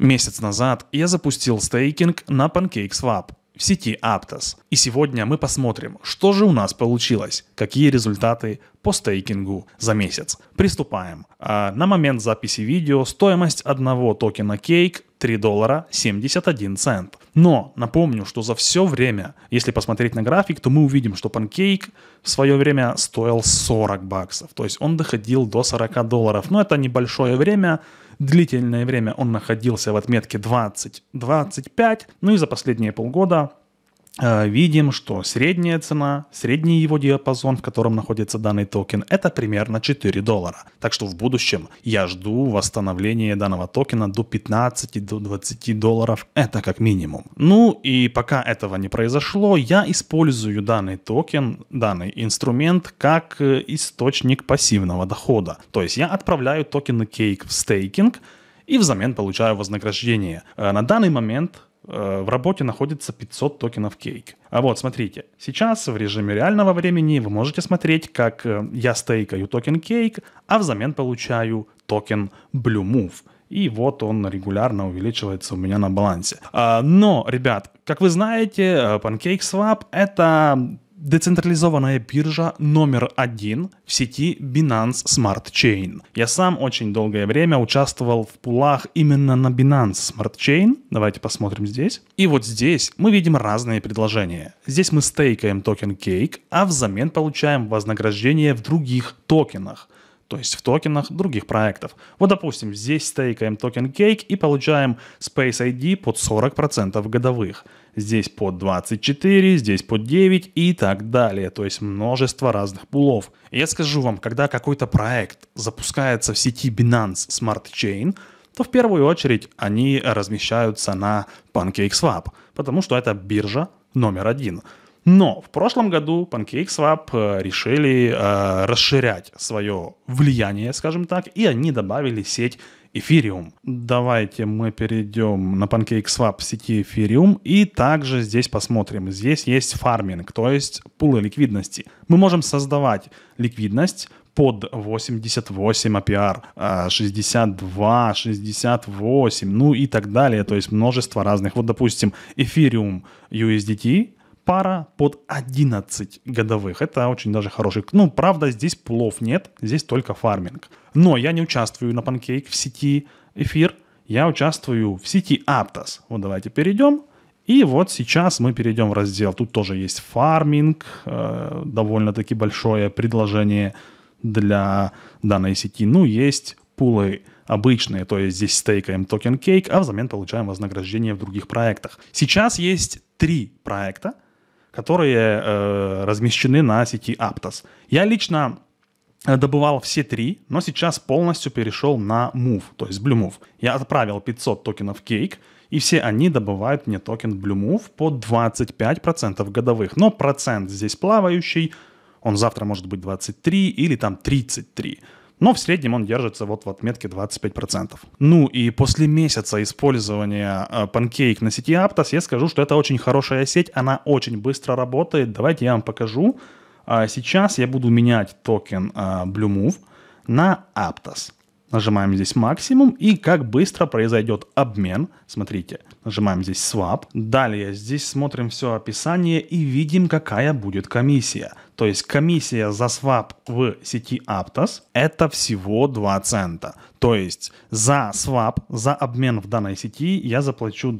Месяц назад я запустил стейкинг на PancakeSwap в сети Aptos. И сегодня мы посмотрим, что же у нас получилось, какие результаты по стейкингу за месяц. Приступаем. А, на момент записи видео стоимость одного токена Cake 3 доллара 71 цент. Но напомню, что за все время, если посмотреть на график, то мы увидим, что панкейк в свое время стоил 40 баксов. То есть он доходил до 40 долларов. Но это небольшое время, Длительное время он находился в отметке 20-25, ну и за последние полгода Э, видим, что средняя цена, средний его диапазон, в котором находится данный токен, это примерно 4 доллара. Так что в будущем я жду восстановления данного токена до 15, до 20 долларов, это как минимум. Ну и пока этого не произошло, я использую данный токен, данный инструмент как э, источник пассивного дохода. То есть я отправляю токены Cake в стейкинг, и взамен получаю вознаграждение. Э, на данный момент Э, в работе находится 500 токенов Cake. А вот, смотрите, сейчас в режиме реального времени вы можете смотреть, как э, я стейкаю токен Cake, а взамен получаю токен blue move, И вот он регулярно увеличивается у меня на балансе. А, но, ребят, как вы знаете, э, PancakeSwap — это децентрализованная биржа номер один в сети Binance Smart Chain. Я сам очень долгое время участвовал в пулах именно на Binance Smart Chain. Давайте посмотрим здесь. И вот здесь мы видим разные предложения. Здесь мы стейкаем токен Cake, а взамен получаем вознаграждение в других токенах – то есть в токенах других проектов. Вот, допустим, здесь стейкаем токен Cake и получаем Space ID под 40% годовых. Здесь под 24, здесь под 9 и так далее. То есть множество разных пулов. я скажу вам, когда какой-то проект запускается в сети Binance Smart Chain, то в первую очередь они размещаются на PancakeSwap, потому что это биржа номер один. Но в прошлом году PancakeSwap э, решили э, расширять свое влияние, скажем так, и они добавили сеть Ethereum. Давайте мы перейдем на PancakeSwap сети Ethereum и также здесь посмотрим. Здесь есть фарминг, то есть пулы ликвидности. Мы можем создавать ликвидность под 88 APR, 62, 68, ну и так далее. То есть множество разных. Вот, допустим, Ethereum USDT пара под 11 годовых. Это очень даже хороший. Ну, правда, здесь плов нет, здесь только фарминг. Но я не участвую на панкейк в сети эфир, я участвую в сети Aptos. Вот давайте перейдем. И вот сейчас мы перейдем в раздел. Тут тоже есть фарминг, э, довольно-таки большое предложение для данной сети. Ну, есть пулы обычные, то есть здесь стейкаем токен кейк, а взамен получаем вознаграждение в других проектах. Сейчас есть три проекта, которые э, размещены на сети Aptos. Я лично э, добывал все три, но сейчас полностью перешел на Move, то есть BlueMove. Я отправил 500 токенов Cake, и все они добывают мне токен BlueMove по 25% годовых. Но процент здесь плавающий, он завтра может быть 23 или там 33. Но в среднем он держится вот в отметке 25%. Ну и после месяца использования э, панкейк на сети Aptos я скажу, что это очень хорошая сеть, она очень быстро работает. Давайте я вам покажу. А сейчас я буду менять токен э, BlueMove на Aptos. Нажимаем здесь максимум, и как быстро произойдет обмен, смотрите – Нажимаем здесь Swap. Далее здесь смотрим все описание и видим, какая будет комиссия. То есть комиссия за свап в сети Aptos это всего 2 цента. То есть за свап, за обмен в данной сети я заплачу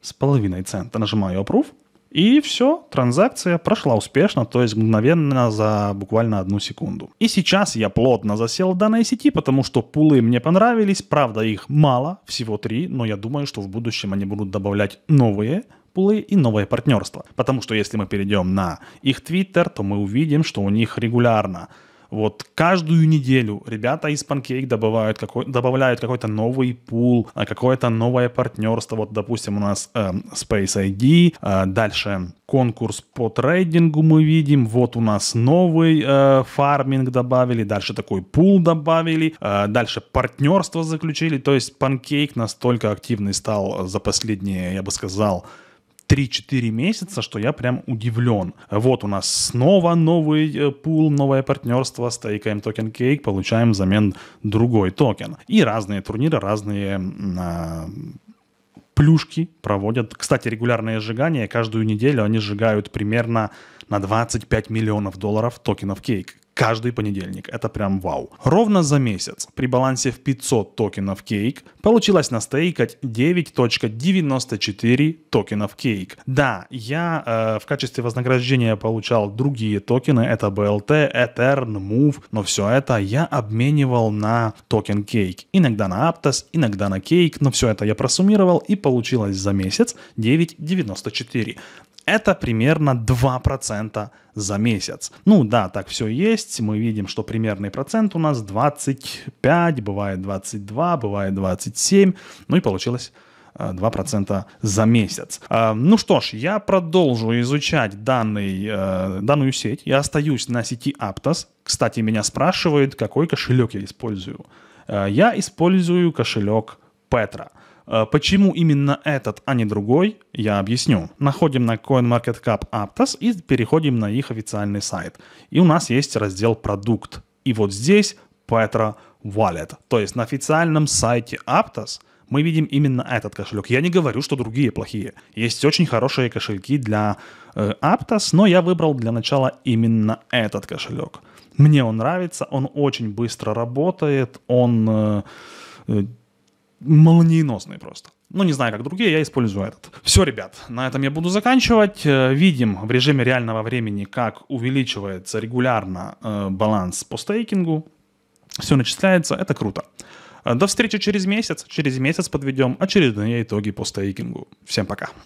с половиной цента. Нажимаю Approve. И все, транзакция прошла успешно, то есть мгновенно за буквально одну секунду. И сейчас я плотно засел в данной сети, потому что пулы мне понравились, правда их мало, всего три, но я думаю, что в будущем они будут добавлять новые, пулы и новое партнерство. Потому что если мы перейдем на их твиттер, то мы увидим, что у них регулярно вот каждую неделю ребята из Pancake добавляют, какой, добавляют какой-то новый пул, а, какое-то новое партнерство. Вот, допустим, у нас э, Space ID, э, дальше конкурс по трейдингу мы видим, вот у нас новый э, фарминг добавили, дальше такой пул добавили, э, дальше партнерство заключили, то есть Pancake настолько активный стал за последние, я бы сказал, 3-4 месяца, что я прям удивлен. Вот у нас снова новый э, пул, новое партнерство, стейкаем токен кейк, получаем взамен другой токен. И разные турниры, разные э, плюшки проводят. Кстати, регулярное сжигание, каждую неделю они сжигают примерно на 25 миллионов долларов токенов кейк каждый понедельник. Это прям вау. Ровно за месяц при балансе в 500 токенов Cake получилось настейкать 9.94 токенов Cake. Да, я э, в качестве вознаграждения получал другие токены, это BLT, Etern, Move, но все это я обменивал на токен Cake. Иногда на Aptos, иногда на Cake, но все это я просуммировал и получилось за месяц 9.94 это примерно 2% за месяц. Ну да, так все есть. Мы видим, что примерный процент у нас 25, бывает 22, бывает 27. Ну и получилось 2% э, за месяц. Э, ну что ж, я продолжу изучать данный, э, данную сеть. Я остаюсь на сети Aptos. Кстати, меня спрашивают, какой кошелек я использую. Я использую кошелек Petra. Э, почему именно этот, а не другой, я объясню. Находим на CoinMarketCap Aptos и переходим на их официальный сайт. И у нас есть раздел «Продукт». И вот здесь Petra Wallet. То есть на официальном сайте Aptos мы видим именно этот кошелек. Я не говорю, что другие плохие. Есть очень хорошие кошельки для э, Aptos, но я выбрал для начала именно этот кошелек. Мне он нравится, он очень быстро работает, он... Э, э молниеносный просто. Ну, не знаю, как другие, я использую этот. Все, ребят, на этом я буду заканчивать. Э, видим в режиме реального времени, как увеличивается регулярно э, баланс по стейкингу. Все начисляется, это круто. Э, до встречи через месяц. Через месяц подведем очередные а итоги по стейкингу. Всем пока.